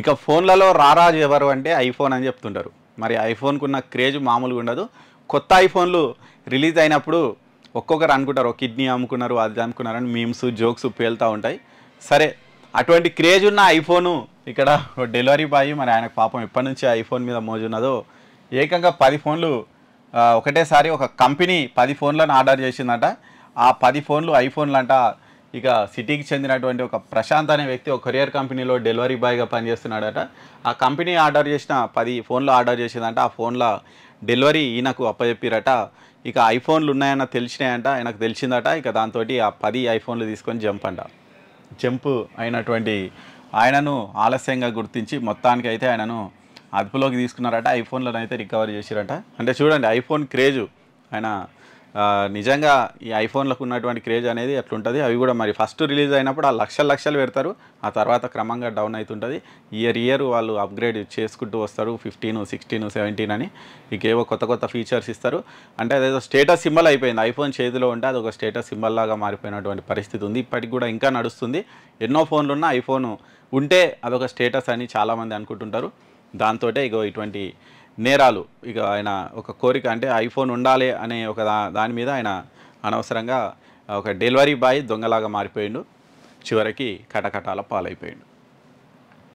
ఇక ఫోన్లలో రారాజు ఎవరు అంటే ఐఫోన్ అని చెప్తుంటారు మరి ఐఫోన్కు ఉన్న క్రేజ్ మామూలుగా ఉండదు కొత్త ఐఫోన్లు రిలీజ్ అయినప్పుడు ఒక్కొక్కరు అనుకుంటారు ఒక కిడ్నీ అమ్ముకున్నారు అది అని మీమ్స్ జోక్స్ పేలుతూ ఉంటాయి సరే అటువంటి క్రేజ్ ఉన్న ఐఫోను ఇక్కడ డెలివరీ బాయ్ మరి ఆయనకు పాపం ఎప్పటి నుంచి ఐఫోన్ మీద మోజున్నదో ఏకంగా పది ఫోన్లు ఒకటేసారి ఒక కంపెనీ పది ఫోన్లను ఆర్డర్ చేసిందట ఆ పది ఫోన్లు ఐఫోన్లు అంట ఇక సిటీకి చెందినటువంటి ఒక ప్రశాంత్ అనే వ్యక్తి ఒక కొరియర్ కంపెనీలో డెలివరీ బాయ్గా పనిచేస్తున్నాడట ఆ కంపెనీ ఆర్డర్ చేసిన పది ఫోన్లో ఆర్డర్ చేసిందంట ఆ ఫోన్లో డెలివరీ ఈయనకు అప్పచెప్పిరట ఇక ఐఫోన్లు ఉన్నాయన్న తెలిసినాయంట ఆయనకు తెలిసిందట ఇక దాంతో ఆ పది ఐఫోన్లు తీసుకొని జంప్ అంట జంప్ అయినటువంటి ఆయనను ఆలస్యంగా గుర్తించి మొత్తానికి అయితే ఆయనను అదుపులోకి తీసుకున్నారట ఐఫోన్లను అయితే రికవర్ చేసిరట అంటే చూడండి ఐఫోన్ క్రేజు ఆయన నిజంగా ఈ ఐఫోన్లకు ఉన్నటువంటి క్రేజ్ అనేది అట్లుంటుంది అవి కూడా మరి ఫస్ట్ రిలీజ్ అయినప్పుడు ఆ లక్షల లక్షలు పెడతారు ఆ తర్వాత క్రమంగా డౌన్ అవుతుంటుంది ఇయర్ ఇయర్ వాళ్ళు అప్గ్రేడ్ చేసుకుంటూ వస్తారు ఫిఫ్టీన్ సిక్స్టీన్ సెవెంటీన్ అని ఇంకేవో కొత్త కొత్త ఫీచర్స్ ఇస్తారు అంటే అదేదో స్టేటస్ సింబల్ అయిపోయింది ఐఫోన్ చేతిలో ఉంటే అది ఒక స్టేటస్ సింబల్ లాగా మారిపోయినటువంటి పరిస్థితి ఉంది ఇప్పటికి కూడా ఇంకా నడుస్తుంది ఎన్నో ఫోన్లు ఉన్న ఐఫోన్ ఉంటే అదొక స్టేటస్ అని చాలామంది అనుకుంటుంటారు దాంతో ఇగో ఇటువంటి నేరాలు ఇక ఆయన ఒక కోరిక అంటే ఐఫోన్ ఉండాలి అనే ఒక దాని మీద ఆయన అనవసరంగా ఒక డెలివరీ బాయ్ దొంగలాగా మారిపోయిండు చివరికి కటకటాల పాలైపోయిండు